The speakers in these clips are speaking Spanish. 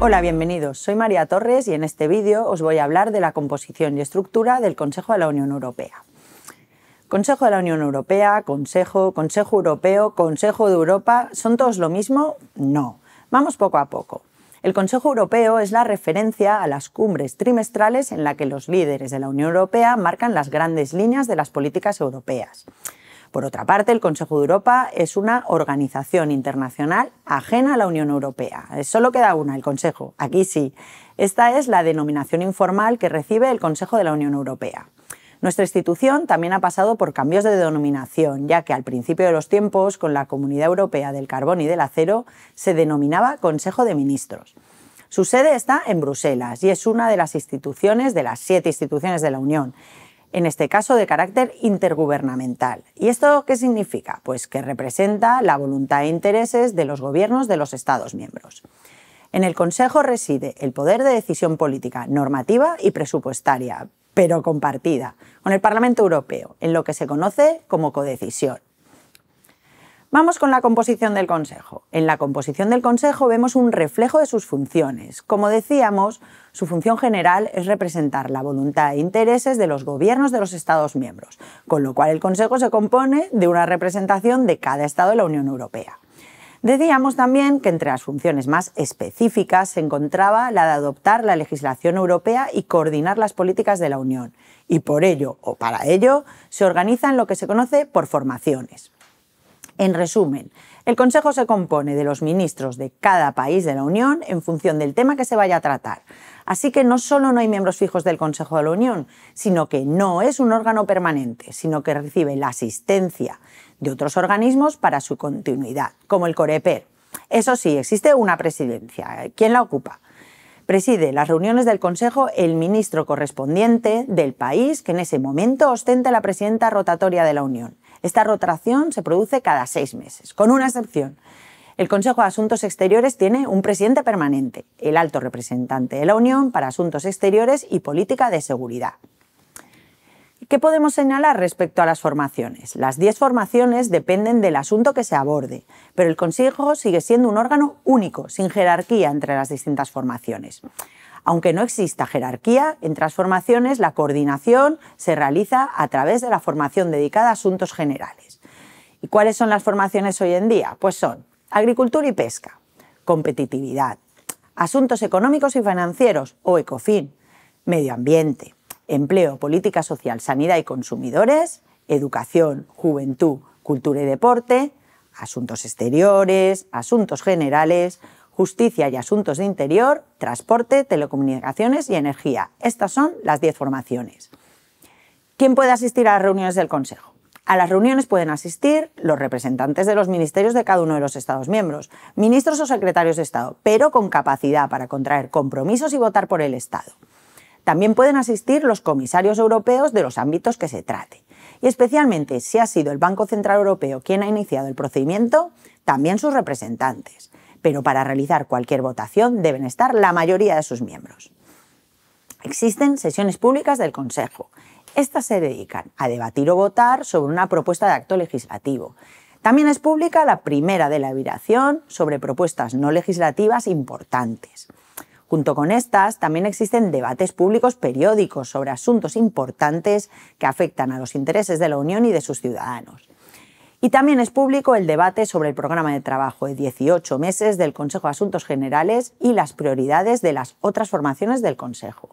Hola, bienvenidos. Soy María Torres y en este vídeo os voy a hablar de la composición y estructura del Consejo de la Unión Europea. Consejo de la Unión Europea, Consejo, Consejo Europeo, Consejo de Europa, ¿son todos lo mismo? No. Vamos poco a poco. El Consejo Europeo es la referencia a las cumbres trimestrales en la que los líderes de la Unión Europea marcan las grandes líneas de las políticas europeas. Por otra parte, el Consejo de Europa es una organización internacional ajena a la Unión Europea. Solo queda una, el Consejo. Aquí sí. Esta es la denominación informal que recibe el Consejo de la Unión Europea. Nuestra institución también ha pasado por cambios de denominación, ya que al principio de los tiempos, con la Comunidad Europea del Carbón y del Acero, se denominaba Consejo de Ministros. Su sede está en Bruselas y es una de las instituciones de las siete instituciones de la Unión en este caso de carácter intergubernamental. ¿Y esto qué significa? Pues que representa la voluntad e intereses de los gobiernos de los Estados miembros. En el Consejo reside el poder de decisión política, normativa y presupuestaria, pero compartida, con el Parlamento Europeo, en lo que se conoce como codecisión. Vamos con la composición del Consejo. En la composición del Consejo vemos un reflejo de sus funciones. Como decíamos, su función general es representar la voluntad e intereses de los gobiernos de los Estados miembros, con lo cual el Consejo se compone de una representación de cada Estado de la Unión Europea. Decíamos también que entre las funciones más específicas se encontraba la de adoptar la legislación europea y coordinar las políticas de la Unión. Y por ello, o para ello, se organizan lo que se conoce por formaciones. En resumen, el Consejo se compone de los ministros de cada país de la Unión en función del tema que se vaya a tratar. Así que no solo no hay miembros fijos del Consejo de la Unión, sino que no es un órgano permanente, sino que recibe la asistencia de otros organismos para su continuidad, como el Coreper. Eso sí, existe una presidencia. ¿Quién la ocupa? Preside las reuniones del Consejo el ministro correspondiente del país que en ese momento ostenta la presidenta rotatoria de la Unión. Esta rotación se produce cada seis meses, con una excepción. El Consejo de Asuntos Exteriores tiene un presidente permanente, el alto representante de la Unión para Asuntos Exteriores y Política de Seguridad. ¿Qué podemos señalar respecto a las formaciones? Las diez formaciones dependen del asunto que se aborde, pero el Consejo sigue siendo un órgano único, sin jerarquía entre las distintas formaciones. Aunque no exista jerarquía, en transformaciones la coordinación se realiza a través de la formación dedicada a asuntos generales. ¿Y cuáles son las formaciones hoy en día? Pues son agricultura y pesca, competitividad, asuntos económicos y financieros o ECOFIN, medio ambiente, empleo, política social, sanidad y consumidores, educación, juventud, cultura y deporte, asuntos exteriores, asuntos generales, Justicia y Asuntos de Interior, Transporte, Telecomunicaciones y Energía. Estas son las 10 formaciones. ¿Quién puede asistir a las reuniones del Consejo? A las reuniones pueden asistir los representantes de los ministerios de cada uno de los Estados miembros, ministros o secretarios de Estado, pero con capacidad para contraer compromisos y votar por el Estado. También pueden asistir los comisarios europeos de los ámbitos que se trate. Y especialmente si ha sido el Banco Central Europeo quien ha iniciado el procedimiento, también sus representantes pero para realizar cualquier votación deben estar la mayoría de sus miembros. Existen sesiones públicas del Consejo. Estas se dedican a debatir o votar sobre una propuesta de acto legislativo. También es pública la primera de la viración sobre propuestas no legislativas importantes. Junto con estas, también existen debates públicos periódicos sobre asuntos importantes que afectan a los intereses de la Unión y de sus ciudadanos. Y también es público el debate sobre el programa de trabajo de 18 meses del Consejo de Asuntos Generales y las prioridades de las otras formaciones del Consejo.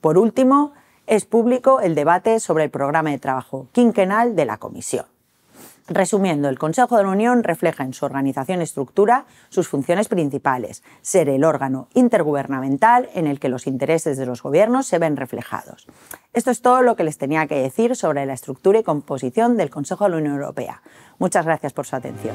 Por último, es público el debate sobre el programa de trabajo quinquenal de la Comisión. Resumiendo, el Consejo de la Unión refleja en su organización y estructura sus funciones principales, ser el órgano intergubernamental en el que los intereses de los gobiernos se ven reflejados. Esto es todo lo que les tenía que decir sobre la estructura y composición del Consejo de la Unión Europea. Muchas gracias por su atención.